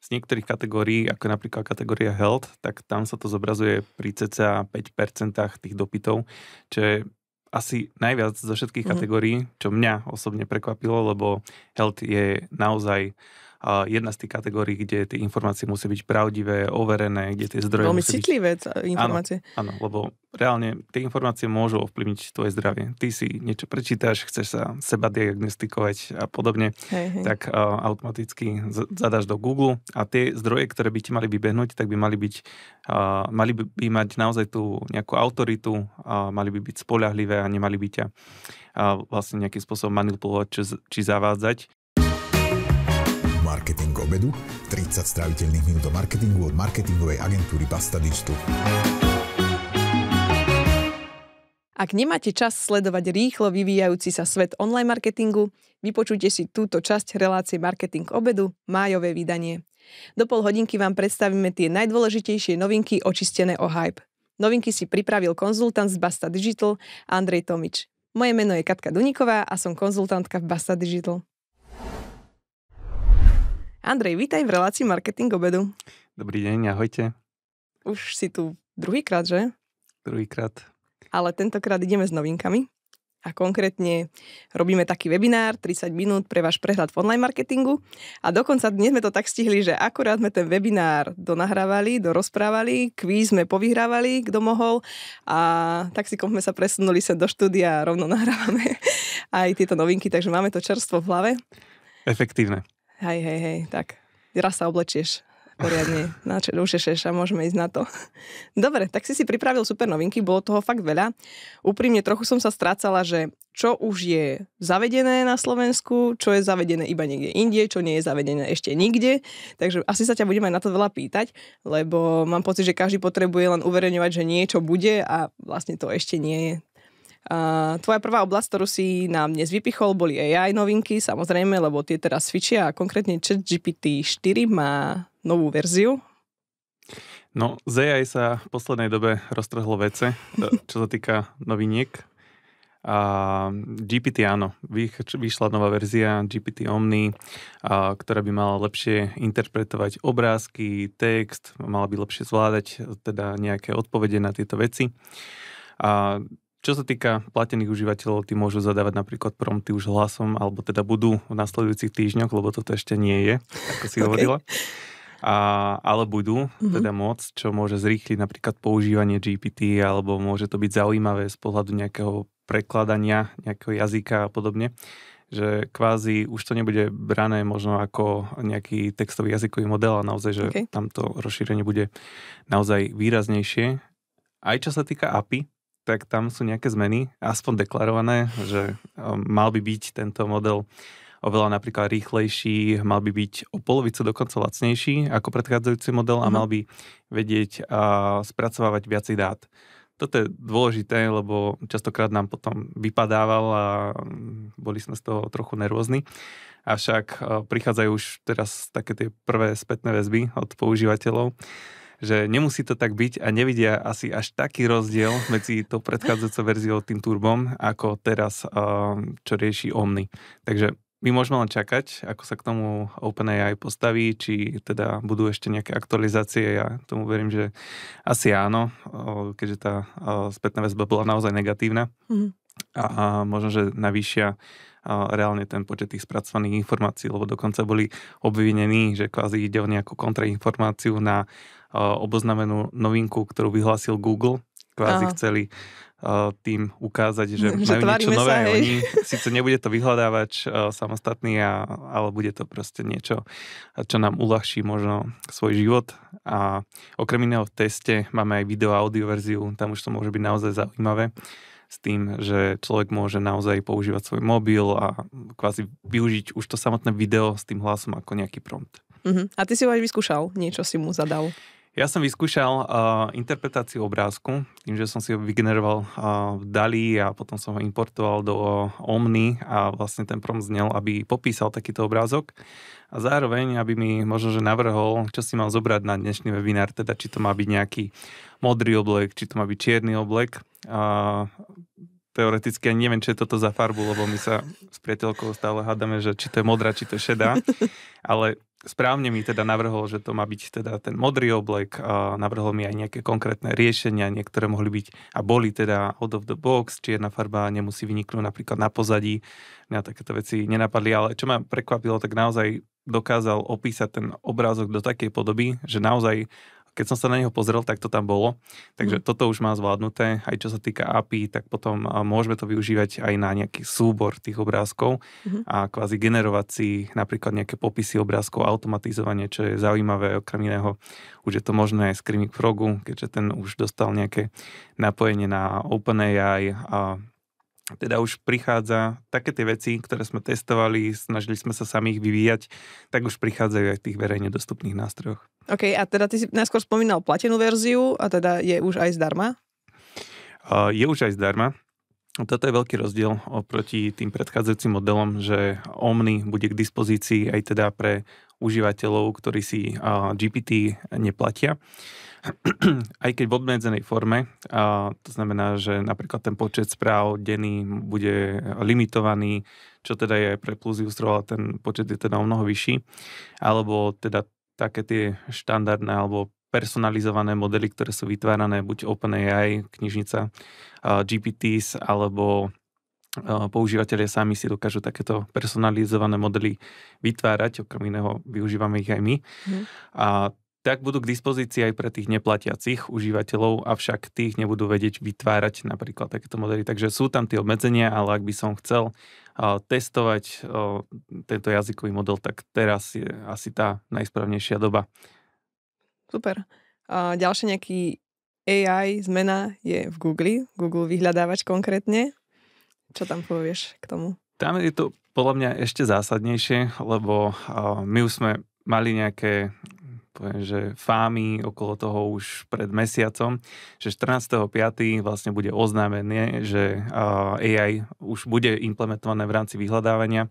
z niektorých kategórií, ako napríklad kategória health, tak tam sa to zobrazuje pri cca 5% tých dopytov, čo je asi najviac zo všetkých mm-hmm. kategórií, čo mňa osobne prekvapilo, lebo health je naozaj uh, jedna z tých kategórií, kde tie informácie musí byť pravdivé, overené, kde tie zdroje... Veľmi citlivé byť... informácie. Áno, áno, lebo reálne tie informácie môžu ovplyvniť tvoje zdravie. Ty si niečo prečítaš, chceš sa seba diagnostikovať a podobne, hej, hej. tak uh, automaticky z- zadáš do Google a tie zdroje, ktoré by ti mali vybehnúť, tak by mali byť, uh, mali by mať naozaj tú nejakú autoritu, uh, mali by byť spolahlivé a nemali by ťa uh, vlastne nejakým spôsobom manipulovať či, či zavádzať marketing obedu, 30 stráviteľných minút o marketingu od marketingovej agentúry Basta Digital. Ak nemáte čas sledovať rýchlo vyvíjajúci sa svet online marketingu, vypočujte si túto časť relácie Marketing obedu, májové vydanie. Do pol hodinky vám predstavíme tie najdôležitejšie novinky očistené o hype. Novinky si pripravil konzultant z Basta Digital Andrej Tomič. Moje meno je Katka Duniková a som konzultantka v Basta Digital. Andrej, vítaj v relácii Marketing obedu. Dobrý deň, ahojte. Už si tu druhýkrát, že? Druhýkrát. Ale tentokrát ideme s novinkami. A konkrétne robíme taký webinár 30 minút pre váš prehľad v online marketingu. A dokonca dnes sme to tak stihli, že akurát sme ten webinár donahrávali, dorozprávali, kvíz sme povyhrávali, kto mohol. A tak si sme sa presunuli sem do štúdia a rovno nahrávame aj tieto novinky, takže máme to čerstvo v hlave. Efektívne. Hej, hej, hej, tak. Raz sa oblečieš poriadne, na ušešeš a môžeme ísť na to. Dobre, tak si si pripravil super novinky, bolo toho fakt veľa. Úprimne trochu som sa strácala, že čo už je zavedené na Slovensku, čo je zavedené iba niekde inde, čo nie je zavedené ešte nikde. Takže asi sa ťa budeme aj na to veľa pýtať, lebo mám pocit, že každý potrebuje len uverejňovať, že niečo bude a vlastne to ešte nie je tvoja prvá oblasť, ktorú si nám dnes vypichol, boli AI novinky, samozrejme, lebo tie teraz svičia a konkrétne ChatGPT 4 má novú verziu. No, z AI sa v poslednej dobe roztrhlo vece, e, čo sa týka noviniek. A GPT áno, vyšla nová verzia GPT Omni, a, ktorá by mala lepšie interpretovať obrázky, text, mala by lepšie zvládať e, teda nejaké odpovede na tieto veci. A čo sa týka platených užívateľov, tí môžu zadávať napríklad prompty už hlasom, alebo teda budú v nasledujúcich týždňoch, lebo toto ešte nie je, ako si okay. hovorila. A, ale budú mm-hmm. teda môcť, čo môže zrýchliť napríklad používanie GPT, alebo môže to byť zaujímavé z pohľadu nejakého prekladania, nejakého jazyka a podobne že kvázi už to nebude brané možno ako nejaký textový jazykový model a naozaj, že okay. tamto rozšírenie bude naozaj výraznejšie. Aj čo sa týka API, tak tam sú nejaké zmeny, aspoň deklarované, že e, mal by byť tento model oveľa napríklad rýchlejší, mal by byť o polovicu dokonca lacnejší ako predchádzajúci model a mhm. mal by vedieť a spracovávať viacej dát. Toto je dôležité, lebo častokrát nám potom vypadával a mm, boli sme z toho trochu nervózni. Avšak e, prichádzajú už teraz také tie prvé spätné väzby od používateľov, že nemusí to tak byť a nevidia asi až taký rozdiel medzi tou predchádzajúcou verziou tým turbom, ako teraz, ehm, čo rieši Omni. Takže my môžeme len čakať, ako sa k tomu OpenAI postaví, či teda budú ešte nejaké aktualizácie. Ja tomu verím, že asi áno, keďže tá spätná väzba bola naozaj negatívna. Mm. A možno, že navýšia reálne ten počet tých spracovaných informácií, lebo dokonca boli obvinení, že kvázi ide o nejakú kontrainformáciu na Eh, oboznamenú novinku, ktorú vyhlásil Google. Kvázi Aha. chceli eh, tým ukázať, že, že majú niečo nové. Sa, Oni, síce nebude to vyhľadávač eh, samostatný, a, ale bude to proste niečo, čo nám uľahší možno svoj život. A okrem iného v teste máme aj video a audio verziu, tam už to môže byť naozaj zaujímavé s tým, že človek môže naozaj používať svoj mobil a kvázi využiť už to samotné video s tým hlasom ako nejaký prompt. Uh-huh. A ty si ho aj vyskúšal, niečo si mu zadal. Ja som vyskúšal uh, interpretáciu obrázku, tým, že som si ho vygeneroval uh, v DALI a potom som ho importoval do uh, Omni a vlastne ten prom znel, aby popísal takýto obrázok a zároveň, aby mi možno, že navrhol, čo si mal zobrať na dnešný webinár, teda či to má byť nejaký modrý oblek, či to má byť čierny oblek. Uh, teoreticky ja neviem, čo je toto za farbu, lebo my sa s priateľkou stále hádame, že či to je modrá, či to je šedá, ale správne mi teda navrhol, že to má byť teda ten modrý oblek a navrhol mi aj nejaké konkrétne riešenia, niektoré mohli byť a boli teda out of the box, čierna farba nemusí vyniknúť napríklad na pozadí, mňa takéto veci nenapadli, ale čo ma prekvapilo, tak naozaj dokázal opísať ten obrázok do takej podoby, že naozaj keď som sa na neho pozrel, tak to tam bolo. Takže mm. toto už má zvládnuté. Aj čo sa týka API, tak potom môžeme to využívať aj na nejaký súbor tých obrázkov mm. a kvázi generovať si napríklad nejaké popisy obrázkov, automatizovanie, čo je zaujímavé. Okrem iného, už je to možné aj z Screaming Frogu, keďže ten už dostal nejaké napojenie na OpenAI a teda už prichádza také tie veci, ktoré sme testovali, snažili sme sa sami ich vyvíjať, tak už prichádzajú aj v tých verejne dostupných nástrojoch. OK, a teda ty si najskôr spomínal platenú verziu a teda je už aj zdarma? Uh, je už aj zdarma. Toto je veľký rozdiel oproti tým predchádzajúcim modelom, že Omni bude k dispozícii aj teda pre užívateľov, ktorí si uh, GPT neplatia. aj keď v obmedzenej forme, a to znamená, že napríklad ten počet správ denný bude limitovaný, čo teda je pre plus ale ten počet je teda o mnoho vyšší, alebo teda také tie štandardné alebo personalizované modely, ktoré sú vytvárané buď OpenAI, knižnica, GPTs alebo používateľe sami si dokážu takéto personalizované modely vytvárať, okrem iného využívame ich aj my. Mm. A tak budú k dispozícii aj pre tých neplatiacich užívateľov, avšak tých nebudú vedieť vytvárať napríklad takéto modely. Takže sú tam tie obmedzenia, ale ak by som chcel testovať tento jazykový model, tak teraz je asi tá najsprávnejšia doba. Super. A nejaký AI zmena je v Google, Google vyhľadávač konkrétne. Čo tam povieš k tomu? Tam je to podľa mňa ešte zásadnejšie, lebo my už sme mali nejaké poviem, že fámy okolo toho už pred mesiacom, že 14.5. vlastne bude oznámené, že AI už bude implementované v rámci vyhľadávania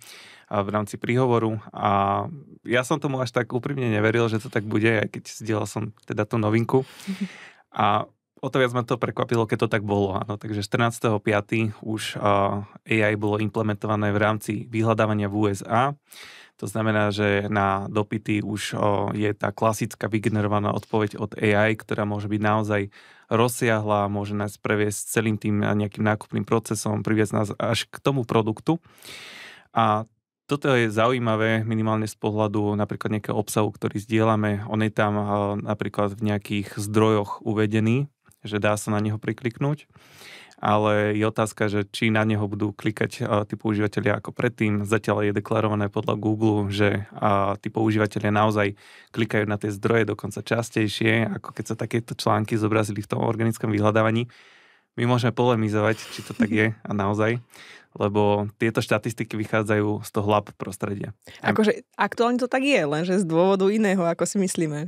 a v rámci príhovoru a ja som tomu až tak úprimne neveril, že to tak bude, aj keď zdieľal som teda tú novinku. A o to viac ma to prekvapilo, keď to tak bolo. Áno. Takže 14.5. už AI bolo implementované v rámci vyhľadávania v USA. To znamená, že na dopity už je tá klasická vygenerovaná odpoveď od AI, ktorá môže byť naozaj rozsiahla, môže nás previesť celým tým nejakým nákupným procesom, priviesť nás až k tomu produktu. A toto je zaujímavé minimálne z pohľadu napríklad nejakého obsahu, ktorý zdieľame. On je tam napríklad v nejakých zdrojoch uvedený, že dá sa na neho prikliknúť ale je otázka, že či na neho budú klikať tí používateľia ako predtým. Zatiaľ je deklarované podľa Google, že tí používateľia naozaj klikajú na tie zdroje dokonca častejšie, ako keď sa takéto články zobrazili v tom organickom vyhľadávaní. My môžeme polemizovať, či to tak je a naozaj lebo tieto štatistiky vychádzajú z toho lab prostredia. Akože aktuálne to tak je, lenže z dôvodu iného, ako si myslíme.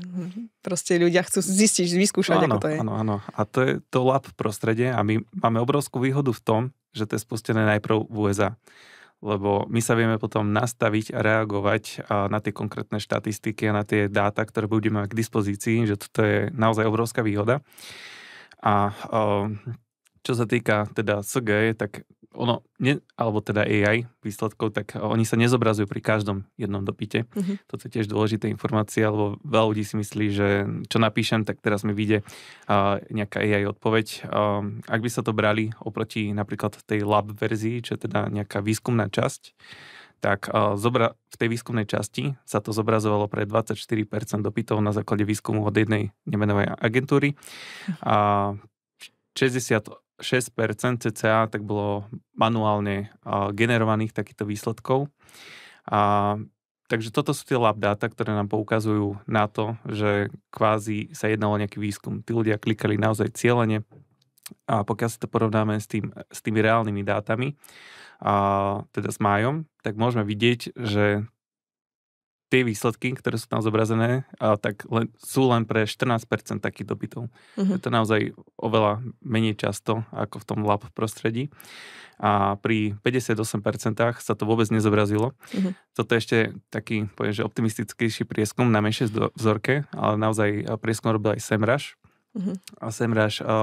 Proste ľudia chcú zistiť, vyskúšať, no, áno, ako to je. Áno, áno. A to je to lab prostredie a my máme obrovskú výhodu v tom, že to je spustené najprv v USA lebo my sa vieme potom nastaviť a reagovať na tie konkrétne štatistiky a na tie dáta, ktoré budeme mať k dispozícii, že toto je naozaj obrovská výhoda. A ehm, čo sa týka teda SGE, tak ono, ne, alebo teda AI výsledkov, tak oni sa nezobrazujú pri každom jednom dopite. Mm-hmm. To je tiež dôležité informácia, lebo veľa ľudí si myslí, že čo napíšem, tak teraz mi vyjde uh, nejaká AI odpoveď. Um, ak by sa to brali oproti napríklad tej lab verzii, čo je teda nejaká výskumná časť, tak zobra- v tej výskumnej časti sa to zobrazovalo pre 24% dopytov na základe výskumu od jednej nemenovej agentúry a 60 6% cca tak bolo manuálne generovaných takýchto výsledkov. A, takže toto sú tie lab data, ktoré nám poukazujú na to, že kvázi sa jednalo nejaký výskum. Tí ľudia klikali naozaj cieľene a pokiaľ si to porovnáme s, tým, s tými reálnymi dátami, a, teda s májom, tak môžeme vidieť, že tie výsledky, ktoré sú tam zobrazené, a tak len, sú len pre 14% takých dobytov. Mm-hmm. Je to naozaj oveľa menej často ako v tom lab prostredí. A pri 58% sa to vôbec nezobrazilo. Mm-hmm. Toto je ešte taký, poviem, že optimistickejší prieskum na menšej vzorke, ale naozaj e, prieskum robil aj Semraš. Mm-hmm. A Semraš uh, e,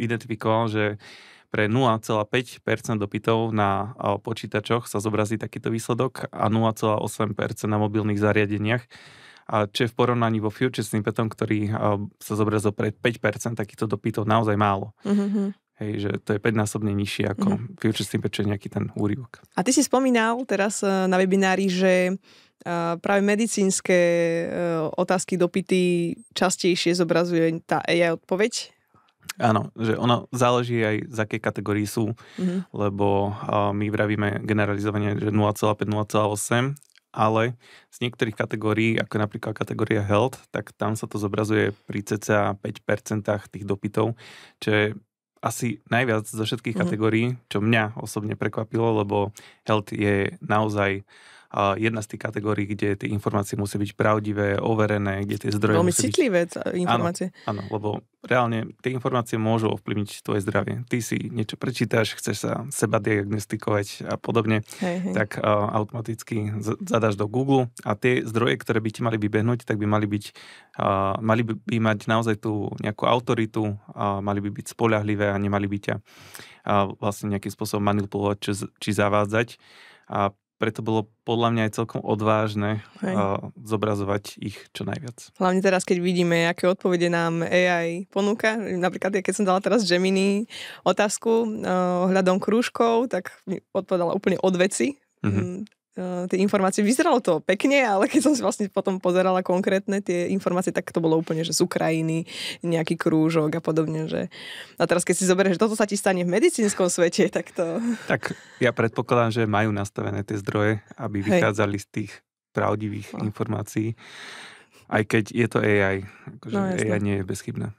identifikoval, že uh, pre 0,5% dopytov na počítačoch sa zobrazí takýto výsledok a 0,8% na mobilných zariadeniach. A čo je v porovnaní vo futures snippetom, ktorý sa zobrazil pre 5%, takýchto dopytov naozaj málo. Mm-hmm. Hej, že to je 5-násobne nižšie ako mm-hmm. futures snippet, čo je nejaký ten úryvok. A ty si spomínal teraz e, na webinári, že e, práve medicínske e, otázky, dopity častejšie zobrazuje tá AI odpoveď Áno, že ono záleží aj z akej kategórii sú, mm-hmm. lebo uh, my vravíme generalizovanie, že 0,5, 0,8, ale z niektorých kategórií, ako napríklad kategória health, tak tam sa to zobrazuje pri cca 5% tých dopytov, čo je asi najviac zo všetkých mm-hmm. kategórií, čo mňa osobne prekvapilo, lebo health je naozaj uh, jedna z tých kategórií, kde tie informácie musí byť pravdivé, overené, kde tie zdroje... Veľmi citlivé byť... informácie. Áno, áno, lebo reálne tie informácie môžu ovplyvniť tvoje zdravie. Ty si niečo prečítaš, chceš sa seba diagnostikovať a podobne, hej, hej. tak uh, automaticky z- zadáš do Google a tie zdroje, ktoré by ti mali vybehnúť, tak by mali byť, uh, mali by mať naozaj tú nejakú autoritu, uh, mali by byť spolahlivé a nemali by ťa uh, vlastne nejakým spôsobom manipulovať či, či zavádzať. A preto bolo podľa mňa aj celkom odvážne uh, zobrazovať ich čo najviac. Hlavne teraz, keď vidíme, aké odpovede nám AI ponúka. Napríklad, keď som dala teraz Gemini otázku uh, ohľadom krúžkov, tak mi odpovedala úplne od veci. Mm-hmm. Eh, tie informácie. Vyzeralo to pekne, ale keď som si vlastne potom pozerala konkrétne tie informácie, tak to bolo úplne, že z Ukrajiny, nejaký krúžok a podobne. Že... A teraz keď si zoberieš, že toto sa ti stane v medicínskom svete, tak to... Tak ja predpokladám, že majú nastavené tie zdroje, aby Hej. vychádzali z tých pravdivých no. informácií. Aj keď je to AI. Akože no, AI nie je bezchybná.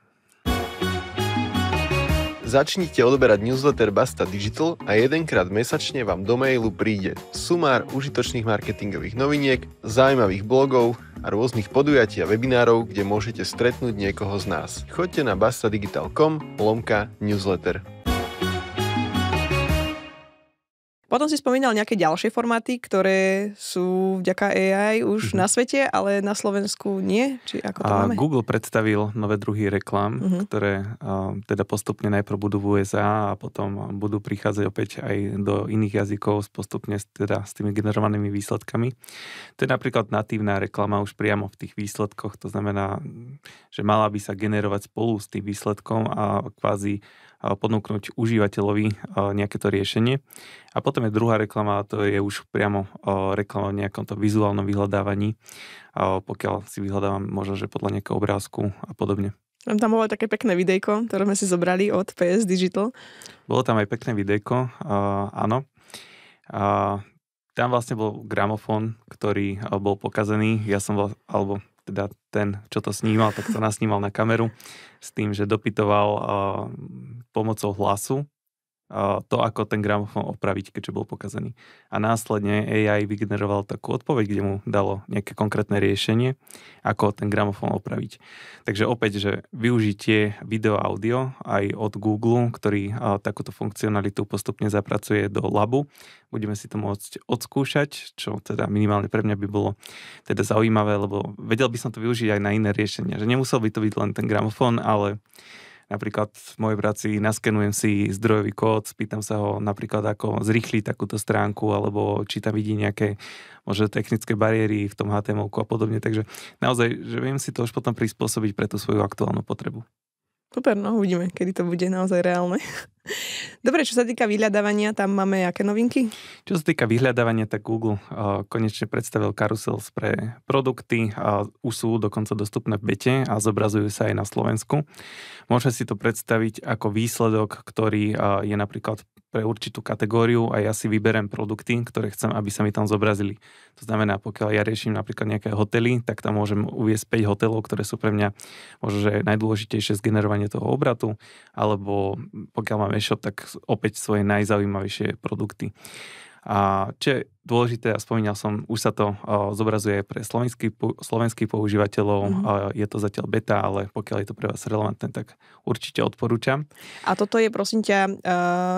Začnite odoberať newsletter Basta Digital a jedenkrát mesačne vám do mailu príde sumár užitočných marketingových noviniek, zaujímavých blogov a rôznych podujatí a webinárov, kde môžete stretnúť niekoho z nás. Choďte na bastadigital.com lomka newsletter. Potom si spomínal nejaké ďalšie formáty, ktoré sú vďaka AI už mm-hmm. na svete, ale na Slovensku nie? Či ako to a máme? Google predstavil nové druhy reklám, mm-hmm. ktoré a, teda postupne najprv budú v USA a potom budú prichádzať opäť aj do iných jazykov postupne teda s tými generovanými výsledkami. To je napríklad natívna reklama už priamo v tých výsledkoch, to znamená, že mala by sa generovať spolu s tým výsledkom a kvázi ponúknuť užívateľovi e, nejaké to riešenie. A potom je druhá reklama, to je už priamo e, reklama o nejakom to vizuálnom vyhľadávaní, e, pokiaľ si vyhľadávam možno, že podľa nejakého obrázku a podobne. Tam bolo také pekné videjko, ktoré sme si zobrali od PS Digital. Bolo tam aj pekné videjko, áno. A tam vlastne bol gramofón, ktorý bol pokazený. Ja som, bol, alebo teda ten, čo to snímal, tak to nasnímal na kameru s tým, že dopytoval eh, pomocou hlasu to, ako ten gramofón opraviť, keďže bol pokazený. A následne AI vygeneroval takú odpoveď, kde mu dalo nejaké konkrétne riešenie, ako ten gramofón opraviť. Takže opäť, že využitie video audio aj od Google, ktorý takúto funkcionalitu postupne zapracuje do labu, budeme si to môcť odskúšať, čo teda minimálne pre mňa by bolo teda zaujímavé, lebo vedel by som to využiť aj na iné riešenia, že nemusel by to byť len ten gramofón, ale Napríklad v mojej práci naskenujem si zdrojový kód, spýtam sa ho napríklad, ako zrýchli takúto stránku, alebo či tam vidí nejaké možno technické bariéry v tom HTML a podobne. Takže naozaj, že viem si to už potom prispôsobiť pre tú svoju aktuálnu potrebu. Super, no uvidíme, kedy to bude naozaj reálne. Dobre, čo sa týka vyhľadávania, tam máme aké novinky? Čo sa týka vyhľadávania, tak Google uh, konečne predstavil karusel pre produkty a eh, už sú dokonca dostupné v bete a zobrazujú sa aj na Slovensku. Môžete si to predstaviť ako výsledok, ktorý uh, je napríklad pre určitú kategóriu a ja si vyberem produkty, ktoré chcem, aby sa mi tam zobrazili. To znamená, pokiaľ ja riešim napríklad nejaké hotely, tak tam môžem uviesť 5 hotelov, ktoré sú pre mňa možno, že najdôležitejšie zgenerovanie toho obratu, alebo pokiaľ mám e-shop, tak opäť svoje najzaujímavejšie produkty. A čo je dôležité, a spomínal som, už sa to zobrazuje pre slovenský, slovenských používateľov, mm-hmm. je to zatiaľ beta, ale pokiaľ je to pre vás relevantné, tak určite odporúčam. A toto je prosím ťa e,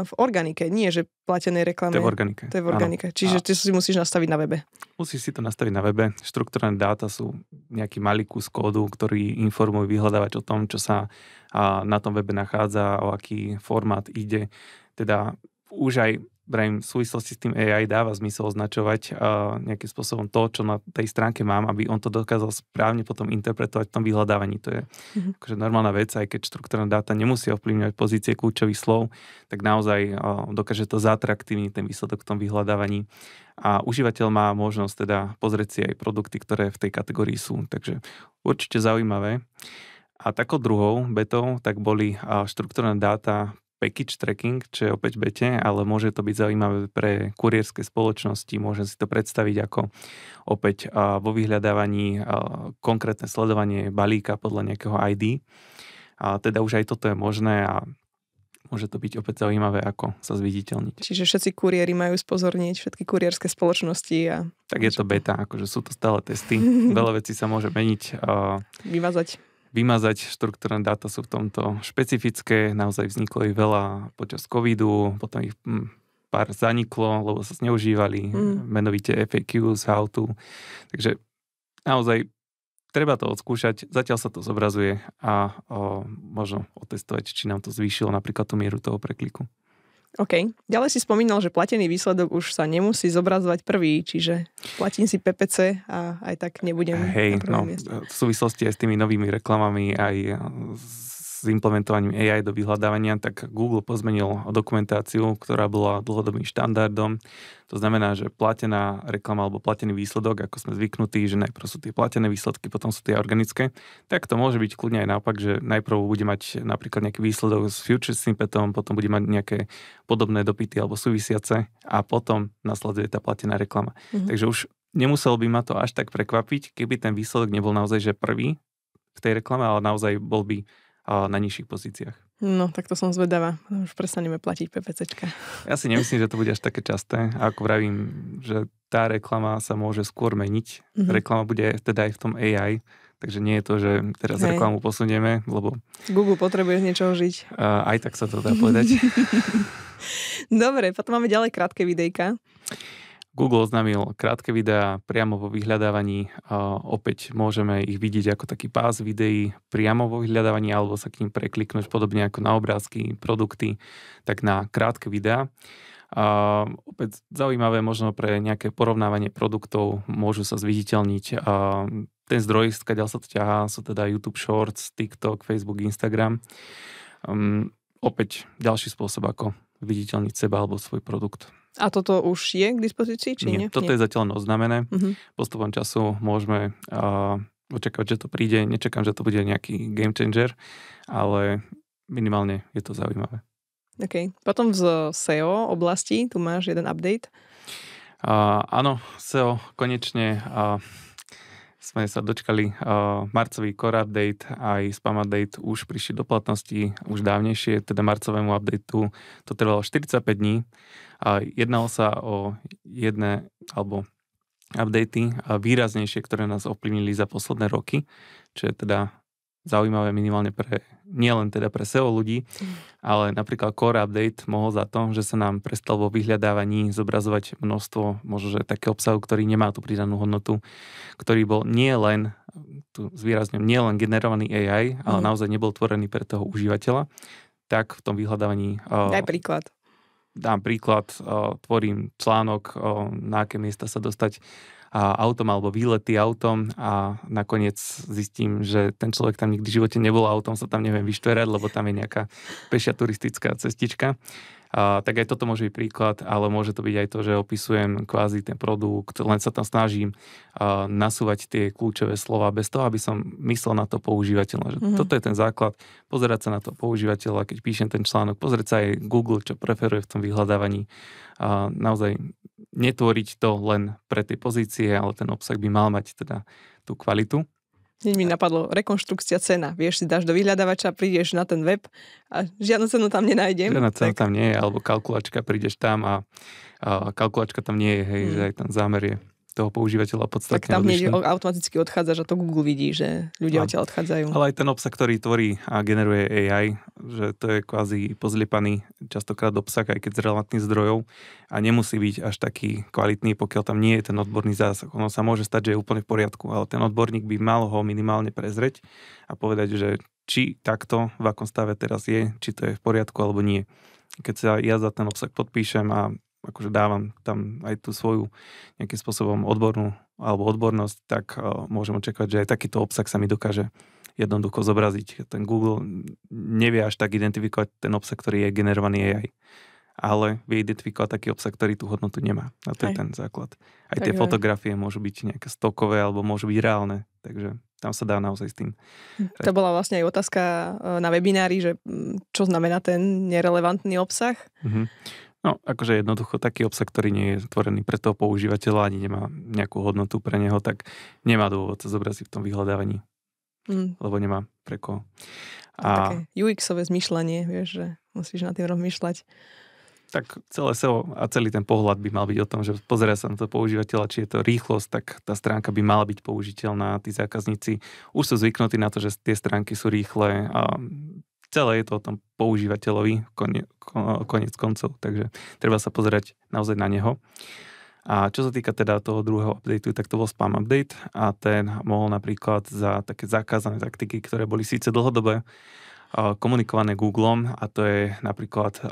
v organike, nie že platenej reklame. To je v organike. To je v organike, čiže a... ty si musíš nastaviť na webe. Musíš si to nastaviť na webe. Štruktúrne dáta sú nejaký malý kus kódu, ktorý informuje vyhľadávať o tom, čo sa na tom webe nachádza, o aký formát ide. Teda už aj v súvislosti s tým AI dáva zmysel označovať uh, nejakým spôsobom to, čo na tej stránke mám, aby on to dokázal správne potom interpretovať v tom vyhľadávaní. To je mm-hmm. akože normálna vec, aj keď štruktúrne dáta nemusí ovplyvňovať pozície kľúčových slov, tak naozaj uh, dokáže to zatraktívniť ten výsledok v tom vyhľadávaní. A užívateľ má možnosť teda pozrieť si aj produkty, ktoré v tej kategórii sú. Takže určite zaujímavé. A takou druhou betou tak boli uh, štruktúrne dáta package tracking, čo je opäť bete, ale môže to byť zaujímavé pre kurierské spoločnosti, Môžem si to predstaviť ako opäť vo vyhľadávaní konkrétne sledovanie balíka podľa nejakého ID. A teda už aj toto je možné a môže to byť opäť zaujímavé, ako sa zviditeľniť. Čiže všetci kuriéri majú spozorniť, všetky kurierské spoločnosti. A... Tak je to beta, akože sú to stále testy, veľa vecí sa môže meniť. Vyvázať vymazať štruktúrne dáta sú v tomto špecifické, naozaj vzniklo ich veľa počas covidu, potom ich hm, pár zaniklo, lebo sa zneužívali, mm. menovite FAQs, how to. Takže naozaj treba to odskúšať, zatiaľ sa to zobrazuje a o, možno otestovať, či nám to zvýšilo napríklad tú mieru toho prekliku. OK. Ďalej si spomínal, že platený výsledok už sa nemusí zobrazovať prvý, čiže platím si PPC a aj tak nebudem Hej, na no, mieste. v súvislosti aj s tými novými reklamami, aj s implementovaním AI do vyhľadávania, tak Google pozmenil dokumentáciu, ktorá bola dlhodobým štandardom. To znamená, že platená reklama alebo platený výsledok, ako sme zvyknutí, že najprv sú tie platené výsledky, potom sú tie organické, tak to môže byť kľudne aj naopak, že najprv bude mať napríklad nejaký výsledok s future synthetom, potom bude mať nejaké podobné dopity alebo súvisiace a potom nasleduje tá platená reklama. Mm-hmm. Takže už nemusel by ma to až tak prekvapiť, keby ten výsledok nebol naozaj že prvý v tej reklame, ale naozaj bol by na nižších pozíciách. No, tak to som zvedavá. Už prestaneme platiť PPCčka. Ja si nemyslím, že to bude až také časté. A ako vravím, že tá reklama sa môže skôr meniť. Mm-hmm. Reklama bude teda aj v tom AI, takže nie je to, že teraz Hej. reklamu posunieme, lebo... Google potrebuje z niečoho žiť. Uh, aj tak sa to dá povedať. Dobre, potom máme ďalej krátke videjka. Google oznámil krátke videá priamo vo vyhľadávaní. Opäť môžeme ich vidieť ako taký pás videí priamo vo vyhľadávaní alebo sa k ním prekliknúť podobne ako na obrázky, produkty, tak na krátke videá. A opäť zaujímavé možno pre nejaké porovnávanie produktov môžu sa zviditeľniť. A ten zdroj, skáďal sa to ťahá, sú teda YouTube Shorts, TikTok, Facebook, Instagram. Um, opäť ďalší spôsob, ako viditeľniť seba alebo svoj produkt. A toto už je k dispozícii, či nie? nie? Toto nie. je zatiaľ len oznamené. Uh-huh. Mhm. Postupom času môžeme uh, očakávať, že to príde. Nečakám, že to bude nejaký game changer, ale minimálne je to zaujímavé. OK. Potom z SEO oblasti, tu máš jeden update. Uh, áno, SEO konečne uh, sme sa dočkali uh, marcový core update aj spam update už prišli do platnosti už dávnejšie, teda marcovému updateu to trvalo 45 dní. Uh, jednalo sa o jedné alebo updaty výraznejšie, ktoré nás ovplyvnili za posledné roky, čo je teda zaujímavé minimálne pre, nielen teda pre SEO ľudí, mm. ale napríklad Core Update mohol za to, že sa nám prestal vo vyhľadávaní zobrazovať množstvo možno, že také obsahu, ktorý nemá tú pridanú hodnotu, ktorý bol nielen, tu zvýrazňujem, nielen generovaný AI, ale mm. naozaj nebol tvorený pre toho užívateľa, tak v tom vyhľadávaní... Eh, Daj príklad dám príklad, eh, tvorím článok, eh, na aké miesta sa dostať autom alebo výlety autom a nakoniec zistím, že ten človek tam nikdy v živote nebol a autom sa tam neviem vyštverať, lebo tam je nejaká pešia turistická cestička. A, tak aj toto môže byť príklad, ale môže to byť aj to, že opisujem kvázi ten produkt, len sa tam snažím a, nasúvať tie kľúčové slova bez toho, aby som myslel na to používateľa. Že mm-hmm. Toto je ten základ, pozerať sa na to používateľa, keď píšem ten článok, pozrieť sa aj Google, čo preferuje v tom vyhľadávaní. A, naozaj netvoriť to len pre tie pozície, ale ten obsah by mal mať teda tú kvalitu. Hneď mi napadlo, rekonštrukcia cena. Vieš, si dáš do vyhľadávača, prídeš na ten web a žiadnu cenu tam nenájdem. Žiadna cena tak... tam nie je, alebo kalkulačka, prídeš tam a, a kalkulačka tam nie je, hej, mm. že aj tam zámer je toho používateľa podstatne Tak tam hneď automaticky odchádza, že to Google vidí, že ľudia odtiaľ odchádzajú. Ale aj ten obsah, ktorý tvorí a generuje AI, že to je kvázi pozliepaný častokrát obsah, aj keď z relevantných zdrojov a nemusí byť až taký kvalitný, pokiaľ tam nie je ten odborný zásah. Ono sa môže stať, že je úplne v poriadku, ale ten odborník by mal ho minimálne prezrieť a povedať, že či takto, v akom stave teraz je, či to je v poriadku alebo nie. Keď sa ja za ten obsah podpíšem a akože dávam tam aj tú svoju nejakým spôsobom odbornú alebo odbornosť, tak eh, môžem očakávať, že aj takýto obsah sa mi dokáže jednoducho zobraziť. Ten Google nevie až tak identifikovať ten obsah, ktorý je generovaný AI, ale vie identifikovať taký obsah, ktorý tú hodnotu nemá. A to aj. je ten základ. Aj tak tie aj. fotografie môžu byť nejaké stokové alebo môžu byť reálne, takže tam sa dá naozaj s tým. Hm, to bola vlastne aj otázka eh, na webinári, že hm, čo znamená ten nerelevantný obsah. Mm-hmm. No, akože jednoducho taký obsah, ktorý nie je tvorený pre toho používateľa ani nemá nejakú hodnotu pre neho, tak nemá dôvod sa zobraziť v tom vyhľadávaní. Mm. Lebo nemá pre koho. A... No, také UX-ové zmyšľanie, vieš, že musíš na tým rozmýšľať. Tak celé SEO a celý ten pohľad by mal byť o tom, že pozera sa na to používateľa, či je to rýchlosť, tak tá stránka by mala byť použiteľná. Tí zákazníci už sú zvyknutí na to, že tie stránky sú rýchle a celé je to o tom používateľovi kone, konec koncov, takže treba sa pozerať naozaj na neho. A čo sa týka teda toho druhého updateu, tak to bol spam update a ten mohol napríklad za také zakázané taktiky, ktoré boli síce dlhodobé, Eh, komunikované Googlem a to je napríklad eh,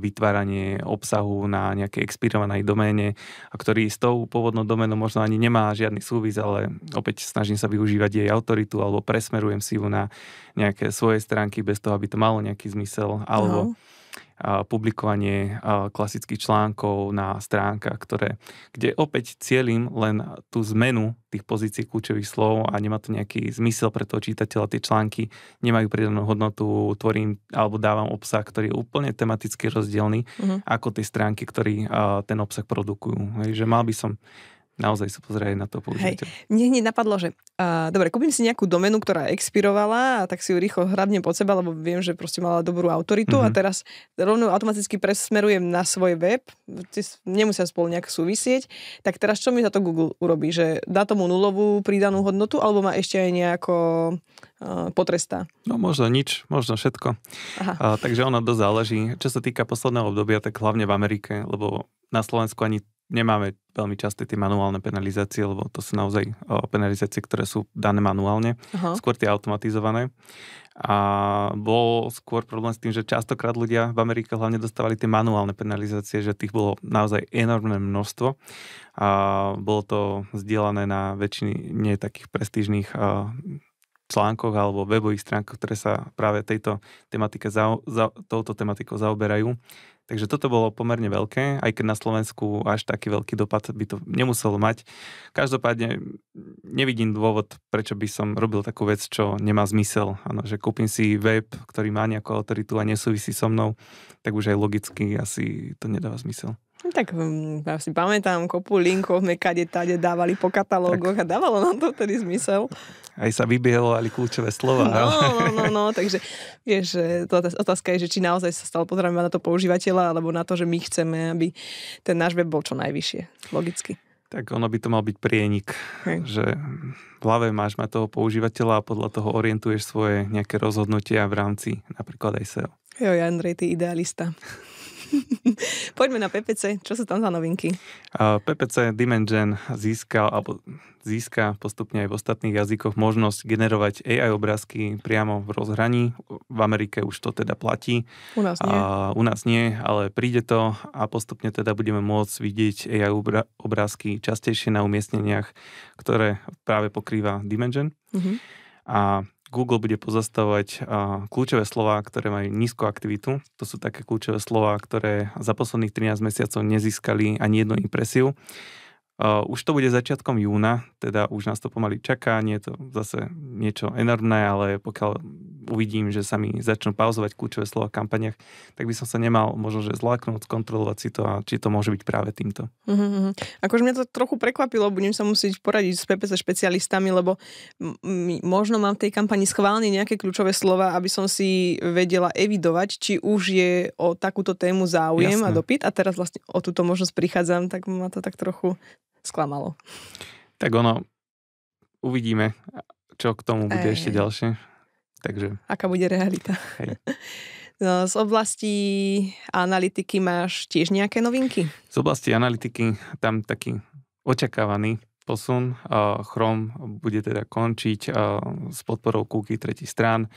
vytváranie obsahu na nejakej expirovanej doméne, ktorý s tou pôvodnou doménou možno ani nemá žiadny súvis, ale opäť snažím sa využívať jej autoritu alebo presmerujem si ju na nejaké svoje stránky bez toho, aby to malo nejaký zmysel. Alebo no publikovanie klasických článkov na stránkach, ktoré, kde opäť cieľim len tú zmenu tých pozícií kľúčových slov a nemá to nejaký zmysel pre toho čítateľa. Tie články nemajú pridanú hodnotu, tvorím alebo dávam obsah, ktorý je úplne tematicky rozdielný, mm-hmm. ako tie stránky, ktorý ten obsah produkujú. Takže mal by som naozaj sa pozerali na to používateľ. Mne hneď napadlo, že uh, dobre, kúpim si nejakú domenu, ktorá expirovala a tak si ju rýchlo hrabnem pod seba, lebo viem, že proste mala dobrú autoritu uh-huh. a mhm. teraz rovno automaticky presmerujem na svoj web, nemusia spolu nejak súvisieť, tak teraz čo mi za to Google urobí? Že dá tomu nulovú pridanú hodnotu alebo má ešte aj nejako uh, potrestá? No možno nič, možno všetko. Aha. Uh, takže ono dosť záleží. Čo sa týka posledného obdobia, tak hlavne v Amerike, lebo na Slovensku ani nemáme veľmi časté tie manuálne penalizácie, lebo to sú naozaj penalizácie, ktoré sú dané manuálne, Aha. skôr tie automatizované. A bol skôr problém s tým, že častokrát ľudia v Amerike hlavne dostávali tie manuálne penalizácie, že tých bolo naozaj enormné množstvo. A bolo to zdieľané na väčšine takých prestížnych článkoch alebo webových stránkoch, ktoré sa práve tejto tematike za, za, touto tematikou zaoberajú, Takže toto bolo pomerne veľké, aj keď na Slovensku až taký veľký dopad by to nemuselo mať. Každopádne nevidím dôvod, prečo by som robil takú vec, čo nemá zmysel. Ano, že kúpim si web, ktorý má nejakú autoritu a nesúvisí so mnou, tak už aj logicky asi to nedáva zmysel. No, tak hm, ja si pamätám, kopu linkov sme kade tade dávali po katalógoch tak. a dávalo nám to vtedy zmysel. Aj sa vybielovali kľúčové slova. No, no, no, no, no takže vieš, to otázka je, že či naozaj sa stalo pozeráme na to používateľa, alebo na to, že my chceme, aby ten náš web bol čo najvyššie, logicky. Tak ono by to mal byť prienik, Hej. že v hlave máš ma toho používateľa a podľa toho orientuješ svoje nejaké rozhodnutia v rámci napríklad aj SEO. Jo, Andrej, ty idealista. Poďme na PPC. Čo sú tam za novinky? Uh, PPC Dimension získal, alebo získa postupne aj v ostatných jazykoch možnosť generovať AI obrázky priamo v rozhraní. V Amerike už to teda platí. U nás nie. A, u nás nie, ale príde to a postupne teda budeme môcť vidieť AI obrázky častejšie na umiestneniach, ktoré práve pokrýva Dimension. Mm-hmm. A Google bude pozastavovať kľúčové slova, ktoré majú nízku aktivitu. To sú také kľúčové slova, ktoré za posledných 13 mesiacov nezískali ani jednu impresiu. Eh, už to bude začiatkom júna, teda už nás to pomaly čaká, nie je to zase niečo enormné, ale pokiaľ uvidím, že sa mi začnú pauzovať kľúčové slova v kampaniach, tak by som sa nemal možno že zláknúť, skontrolovať si to a či to môže byť práve týmto. Mm-hmm. Akože mňa to trochu prekvapilo, budem sa musieť poradiť s PPC špecialistami, lebo m- možno mám v tej kampani schválne nejaké kľúčové slova, aby som si vedela evidovať, či už je o takúto tému záujem Jasne. a dopyt a teraz vlastne o túto možnosť prichádzam, tak ma to tak trochu sklamalo. Tak ono, uvidíme, čo k tomu bude aj, ešte aj. ďalšie. Takže... Aká bude realita. Hej. No, z oblasti analytiky máš tiež nejaké novinky? Z oblasti analytiky tam taký očakávaný posun. Chrome bude teda končiť s podporou kúky tretich strán.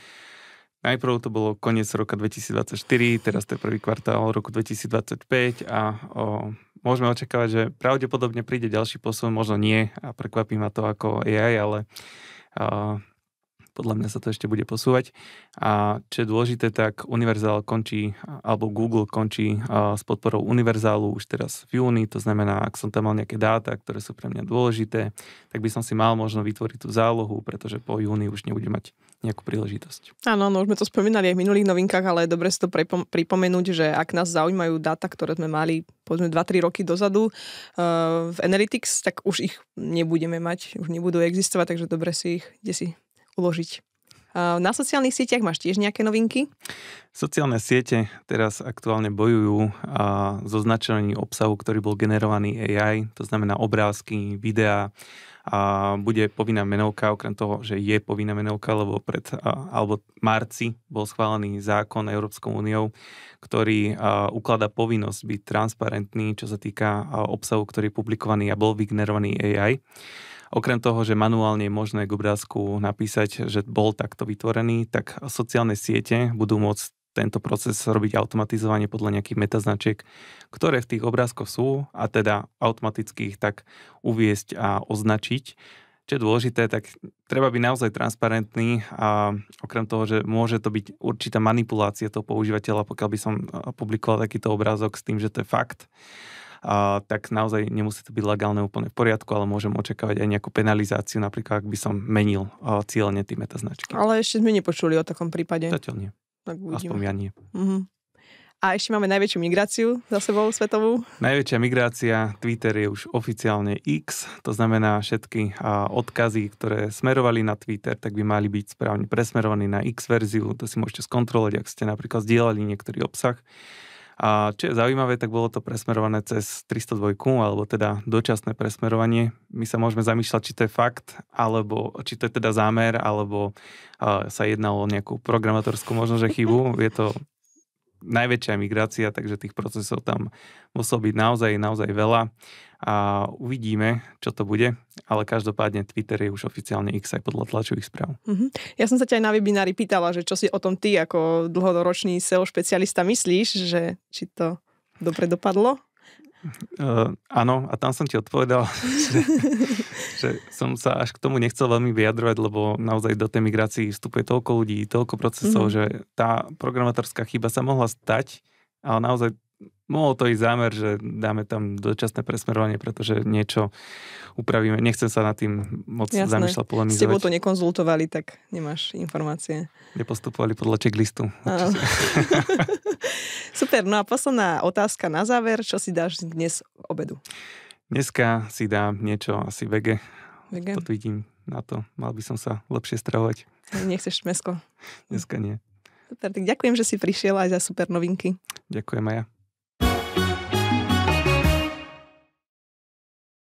Najprv to bolo koniec roka 2024, teraz to je prvý kvartál roku 2025 a môžeme očakávať, že pravdepodobne príde ďalší posun, možno nie a prekvapí ma to ako AI, ale uh, podľa mňa sa to ešte bude posúvať. A čo je dôležité, tak Univerzál končí, alebo Google končí uh, s podporou Univerzálu už teraz v júni, to znamená, ak som tam mal nejaké dáta, ktoré sú pre mňa dôležité, tak by som si mal možno vytvoriť tú zálohu, pretože po júni už nebude mať nejakú príležitosť. Áno, no už sme to spomínali aj v minulých novinkách, ale je dobre si to pripom- pripomenúť, že ak nás zaujímajú dáta, ktoré sme mali povedzme 2-3 roky dozadu uh, v Analytics, tak už ich nebudeme mať, už nebudú existovať, takže dobre si ich, kde si uložiť. Na sociálnych sieťach máš tiež nejaké novinky? Sociálne siete teraz aktuálne bojujú so značením obsahu, ktorý bol generovaný AI, to znamená obrázky, videá, a bude povinná menovka, okrem toho, že je povinná menovka, lebo pred, alebo marci bol schválený zákon Európskou úniou, ktorý ukladá povinnosť byť transparentný, čo sa týka obsahu, ktorý je publikovaný a bol vygenerovaný AI. Okrem toho, že manuálne je možné k obrázku napísať, že bol takto vytvorený, tak sociálne siete budú môcť tento proces robiť automatizovanie podľa nejakých metaznačiek, ktoré v tých obrázkoch sú a teda automaticky ich tak uviesť a označiť. Čo je dôležité, tak treba byť naozaj transparentný a okrem toho, že môže to byť určitá manipulácia toho používateľa, pokiaľ by som eh, publikoval takýto obrázok s tým, že to je fakt a, tak naozaj nemusí to byť legálne úplne v poriadku, ale môžem očakávať aj nejakú penalizáciu, napríklad ak by som menil a, cieľne tie metaznačky. Ale ešte sme nepočuli o takom prípade. Zatiaľ nie. Tak Aspoň ja nie. Mm-hmm. A ešte máme najväčšiu migráciu za sebou svetovú. Najväčšia migrácia, Twitter je už oficiálne X, to znamená všetky odkazy, ktoré smerovali na Twitter, tak by mali byť správne presmerovaní na X verziu, to si môžete skontrolovať, ak ste napríklad zdieľali niektorý obsah. A čo je zaujímavé, tak bolo to presmerované cez 302, alebo teda dočasné presmerovanie. My sa môžeme zamýšľať, či to je fakt, alebo či to je teda zámer, alebo uh, sa jednalo o nejakú programátorskú možnože chybu. Je to najväčšia migrácia, takže tých procesov tam muselo byť naozaj, naozaj veľa a uvidíme, čo to bude, ale každopádne Twitter je už oficiálne X aj podľa tlačových správ. Mm-hmm. Ja som sa ťa aj na webinári pýtala, že čo si o tom ty ako dlhodoročný SEO špecialista myslíš, že či to dobre dopadlo? Uh, áno, a tam som ti odpovedal, že, že som sa až k tomu nechcel veľmi vyjadrovať, lebo naozaj do tej migrácii vstupuje toľko ľudí, toľko procesov, mm-hmm. že tá programátorská chyba sa mohla stať, ale naozaj mohol to ísť zámer, že dáme tam dočasné presmerovanie, pretože niečo upravíme. Nechcem sa nad tým moc Jasné. zamýšľať, polemizovať. S tebou to nekonzultovali, tak nemáš informácie. Nepostupovali podľa checklistu. Super, no a posledná otázka na záver. Čo si dáš dnes obedu? Dneska si dám niečo asi vege. vege. To vidím na to. Mal by som sa lepšie stravovať. Nechceš mesko? Dneska nie. Super, tak ďakujem, že si prišiel aj za super novinky. Ďakujem aj ja.